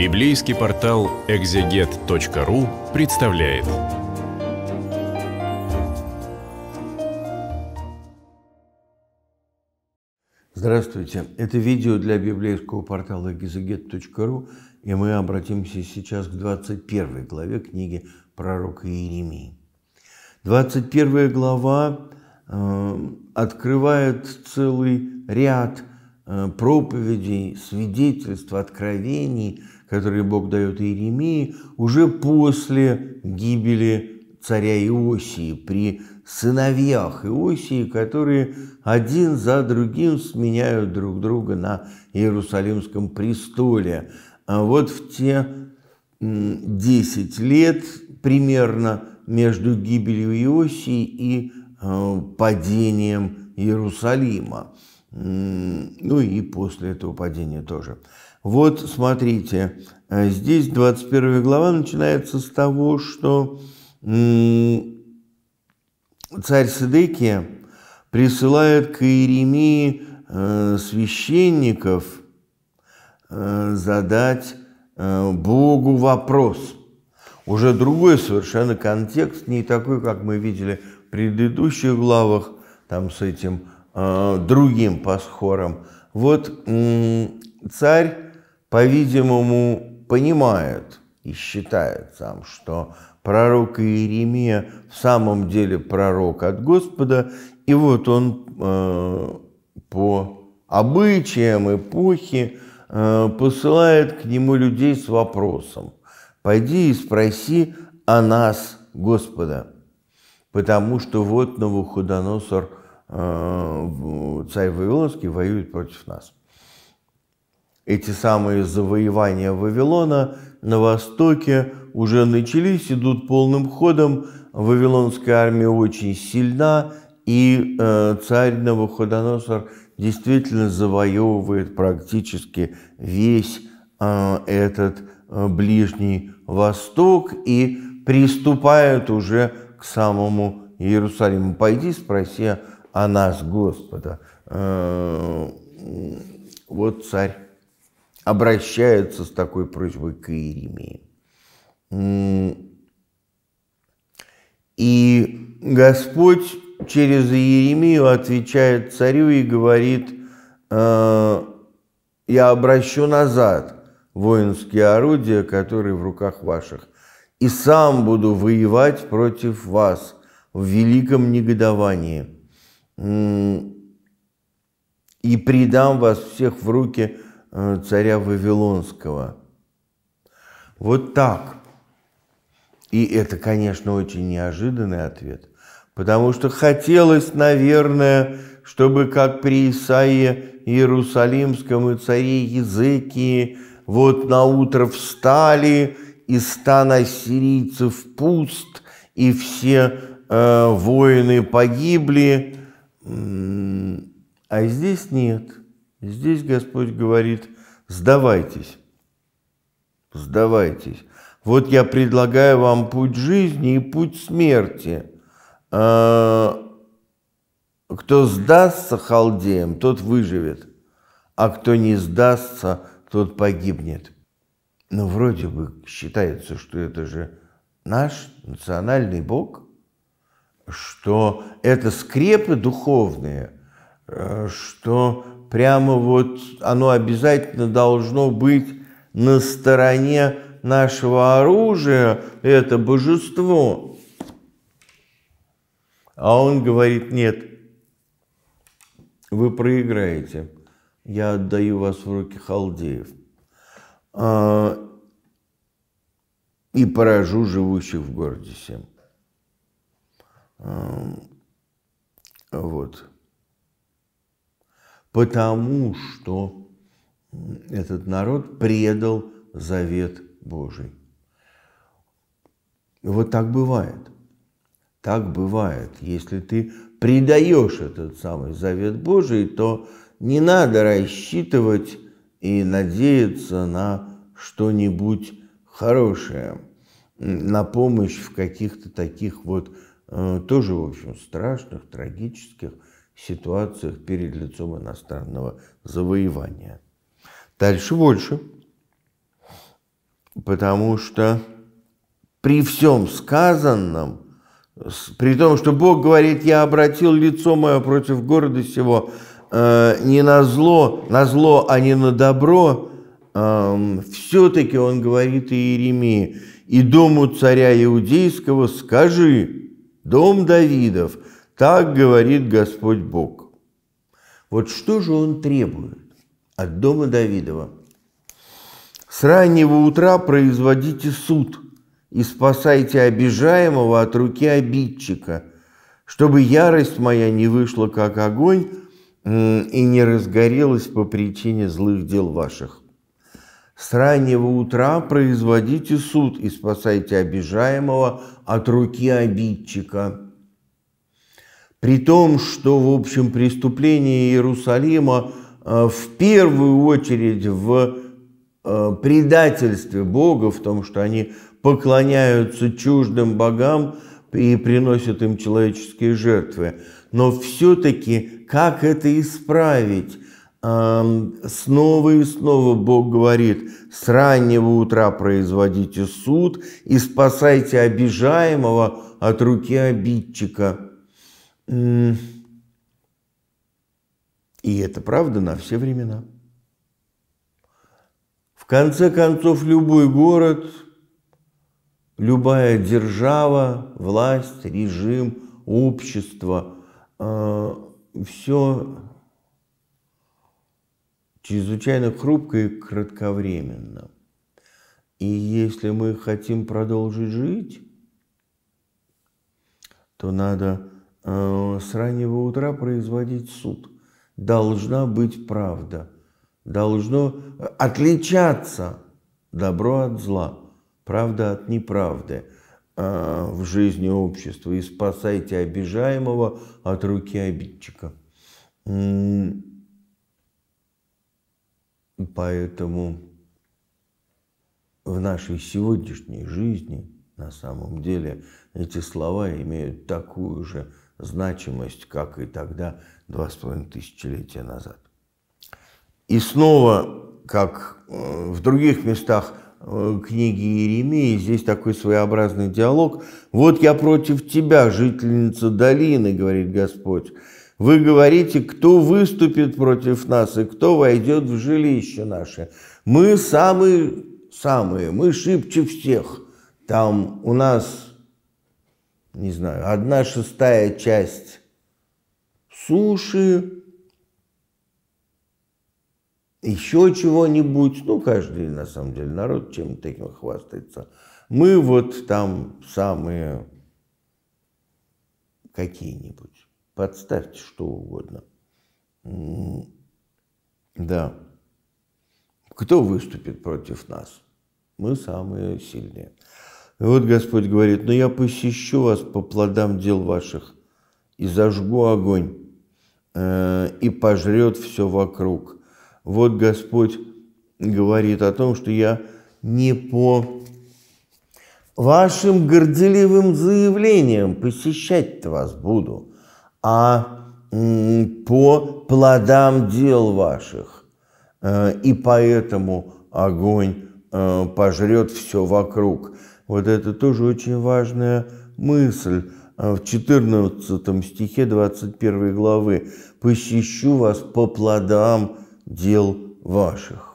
Библейский портал экзегет.ру представляет. Здравствуйте! Это видео для библейского портала экзегет.ру, и мы обратимся сейчас к 21 главе книги пророка Иеремии. 21 глава э, открывает целый ряд э, проповедей, свидетельств, откровений – которые Бог дает Иеремии уже после гибели царя Иосии, при сыновьях Иосии, которые один за другим сменяют друг друга на Иерусалимском престоле. А вот в те 10 лет примерно между гибелью Иосии и э, падением Иерусалима. Ну и после этого падения тоже. Вот смотрите, э, здесь 21 глава начинается с того, что царь Седекия присылает к Иеремии э, священников э, задать Богу вопрос. Уже другой совершенно контекст, не такой, как мы видели в предыдущих главах, там с этим другим пасхором. Вот царь по-видимому, понимает и считает сам, что пророк Иеремия в самом деле пророк от Господа, и вот он э, по обычаям эпохи э, посылает к нему людей с вопросом «Пойди и спроси о нас, Господа, потому что вот Навуходоносор, э, царь Вавилонский, воюет против нас». Эти самые завоевания Вавилона на востоке уже начались, идут полным ходом. Вавилонская армия очень сильна, и э, царь Навуходоносор действительно завоевывает практически весь э, этот э, Ближний Восток и приступает уже к самому Иерусалиму. Пойди спроси о нас, Господа. Э, вот царь обращаются с такой просьбой к Иеремии. И Господь через Иеремию отвечает царю и говорит, «Э, «Я обращу назад воинские орудия, которые в руках ваших, и сам буду воевать против вас в великом негодовании, и предам вас всех в руки Э, царя Вавилонского. Вот так. И это, конечно, очень неожиданный ответ, потому что хотелось, наверное, чтобы, как при Исаии Иерусалимском и царе Языкии, вот на утро встали, и стан ассирийцев пуст, и все э, воины погибли, а здесь нет – Здесь Господь говорит, сдавайтесь, сдавайтесь. Вот я предлагаю вам путь жизни и путь смерти. А, кто сдастся халдеям, тот выживет, а кто не сдастся, тот погибнет. Но вроде бы считается, что это же наш национальный Бог, что это скрепы духовные, э, что прямо вот оно обязательно должно быть на стороне нашего оружия, это божество. А он говорит, нет, вы проиграете, я отдаю вас в руки халдеев а, и поражу живущих в городе всем. Вот потому что этот народ предал завет Божий. Вот так бывает. Так бывает. Если ты предаешь этот самый завет Божий, то не надо рассчитывать и надеяться на что-нибудь хорошее, на помощь в каких-то таких вот э, тоже, в общем, страшных, трагических ситуациях перед лицом иностранного завоевания. Дальше больше. Потому что при всем сказанном, при том, что Бог говорит, я обратил лицо мое против города сего, э, не на зло, на зло, а не на добро, э, эм, все-таки он говорит Иеремии, и дому царя Иудейского скажи, дом Давидов – так говорит Господь Бог. Вот что же он требует от дома Давидова? С раннего утра производите суд и спасайте обижаемого от руки обидчика, чтобы ярость моя не вышла как огонь и не разгорелась по причине злых дел ваших. С раннего утра производите суд и спасайте обижаемого от руки обидчика при том, что в общем преступление Иерусалима э, в первую очередь в э, предательстве Бога, в том, что они поклоняются чуждым богам и приносят им человеческие жертвы. Но все-таки как это исправить? Эм, снова и снова Бог говорит, с раннего утра производите суд и спасайте обижаемого от руки обидчика. И это правда на все времена. В конце концов, любой город, любая держава, власть, режим, общество, э, а, все чрезвычайно хрупко и кратковременно. И если мы хотим продолжить жить, то надо Э, с раннего утра производить суд. Должна быть правда. Должно э, отличаться добро от зла, правда от неправды э, в жизни общества. И спасайте обижаемого от руки обидчика. Поэтому в нашей сегодняшней жизни на самом деле эти слова имеют такую же значимость, как и тогда, два с половиной тысячелетия назад. И снова, как э, в других местах э, книги Иеремии, здесь такой своеобразный диалог. «Вот я против тебя, жительница долины, — говорит Господь, — вы говорите, кто выступит против нас и кто войдет в жилище наше. Мы самые, самые, мы шибче всех. Там у нас не знаю, одна шестая часть суши, еще чего-нибудь. Ну, каждый, на самом деле, народ чем таким хвастается. Мы вот там самые какие-нибудь. Подставьте что угодно. Да. Кто выступит против нас? Мы самые сильные. И вот Господь говорит, но «Ну, я посещу вас по плодам дел ваших и зажгу огонь, э, и пожрет все вокруг. Вот Господь говорит о том, что я не по вашим горделивым заявлениям посещать-то вас буду, а по плодам дел ваших. Э, и поэтому огонь э, пожрет все вокруг. Вот это тоже очень важная мысль а в 14 стихе 21 главы. «Посещу вас по плодам дел ваших».